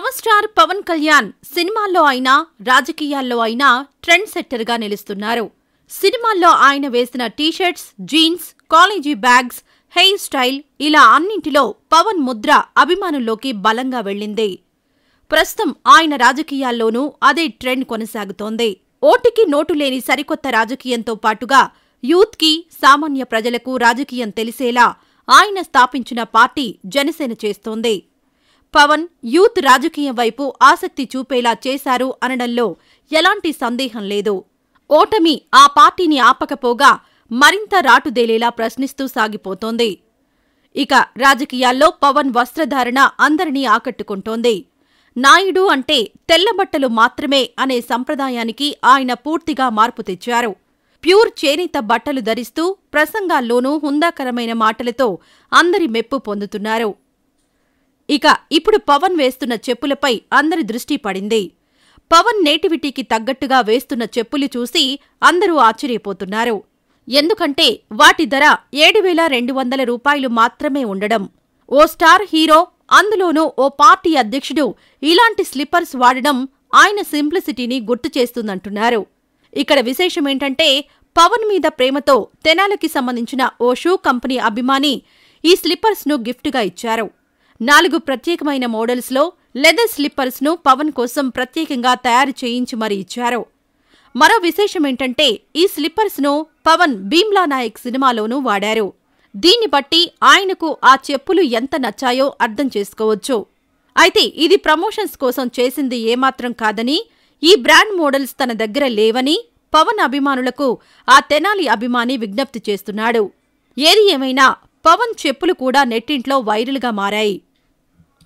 power star Pawan Kalyan సినిమాల్లో అయినా రాజకీయాల్లో అయినా ట్రెండ్ సెట్టర్గా నిలుస్తున్నారు సినిమాల్లో ఆయన వేసిన T-shirts jeans college bags hair style ఇలా అన్నింటిలో పవన్ ముద్ర అభిమానుల్లోకి బలంగా వెళ్ళింది ప్రస్తుతం ఆయన రాజకీయాల్లోనూ అదే ట్రెండ్ కొనసాగుతోంది ఓటికి నోటు లేని సరికొత్త రాజకీయంతో పాటుగా యూత్కి సామాన్య ప్రజలకు రాజకీయం తెలిసేలా ఆయన స్థాపించిన పార్టీ జనసేన చేస్తోంది పవన్ యూత్ రాజకీయం వైపు ఆసక్తి చూపేలా చేశారు అనడంలో ఎలాంటి సందేహం లేదు ఓటమి ఆ పార్టీని ఆపకపోగా మరింత రాటుదేలేలా ప్రశ్నిస్తూ సాగిపోతోంది ఇక రాజకీయాల్లో పవన్ వస్త్రధారణ అందరినీ ఆకట్టుకుంటోంది నాయుడు అంటే తెల్లబట్టలు మాత్రమే అనే సంప్రదాయానికి ఆయన పూర్తిగా మార్పు తెచ్చారు ప్యూర్ చేనేత బట్టలు ధరిస్తూ ప్రసంగాల్లోనూ హుందాకరమైన మాటలతో అందరి మెప్పు పొందుతున్నారు ఇక ఇప్పుడు పవన్ వేస్తున్న చెప్పులపై అందరి దృష్టి పడింది పవన్ నేటివిటీకి తగ్గట్టుగా వేస్తున్న చెప్పులు చూసి అందరూ ఆశ్చర్యపోతున్నారు ఎందుకంటే వాటి ధర ఏడు వేల రెండు వందల రూపాయలు మాత్రమే ఉండడం ఓ స్టార్ హీరో అందులోనూ ఓ పార్టీ అధ్యక్షుడు ఇలాంటి స్లిప్పర్స్ వాడడం ఆయన సింప్లిసిటీని గుర్తు చేస్తుందంటున్నారు ఇక్కడ విశేషమేంటంటే పవన్ మీద ప్రేమతో తెనాలకి సంబంధించిన ఓ షూ కంపెనీ అభిమాని ఈ స్లిప్పర్స్ను గిఫ్ట్గా ఇచ్చారు నాలుగు ప్రత్యేకమైన మోడల్స్లో లెదర్ స్లిప్పర్స్ను పవన్ కోసం ప్రత్యేకంగా తయారు చేయించి మరీ ఇచ్చారు మరో విశేషమేంటంటే ఈ స్లిప్పర్స్ను పవన్ భీమ్లా నాయక్ సినిమాలోనూ వాడారు దీన్ని బట్టి ఆయనకు ఆ చెప్పులు ఎంత నచ్చాయో అర్థం చేసుకోవచ్చు అయితే ఇది ప్రమోషన్స్ కోసం చేసింది ఏమాత్రం కాదని ఈ బ్రాండ్ మోడల్స్ తన దగ్గర లేవని పవన్ అభిమానులకు ఆ తెనాలి అభిమాని విజ్ఞప్తి చేస్తున్నాడు ఏది ఏమైనా పవన్ చెప్పులు కూడా నెట్టింట్లో వైరల్గా మారాయి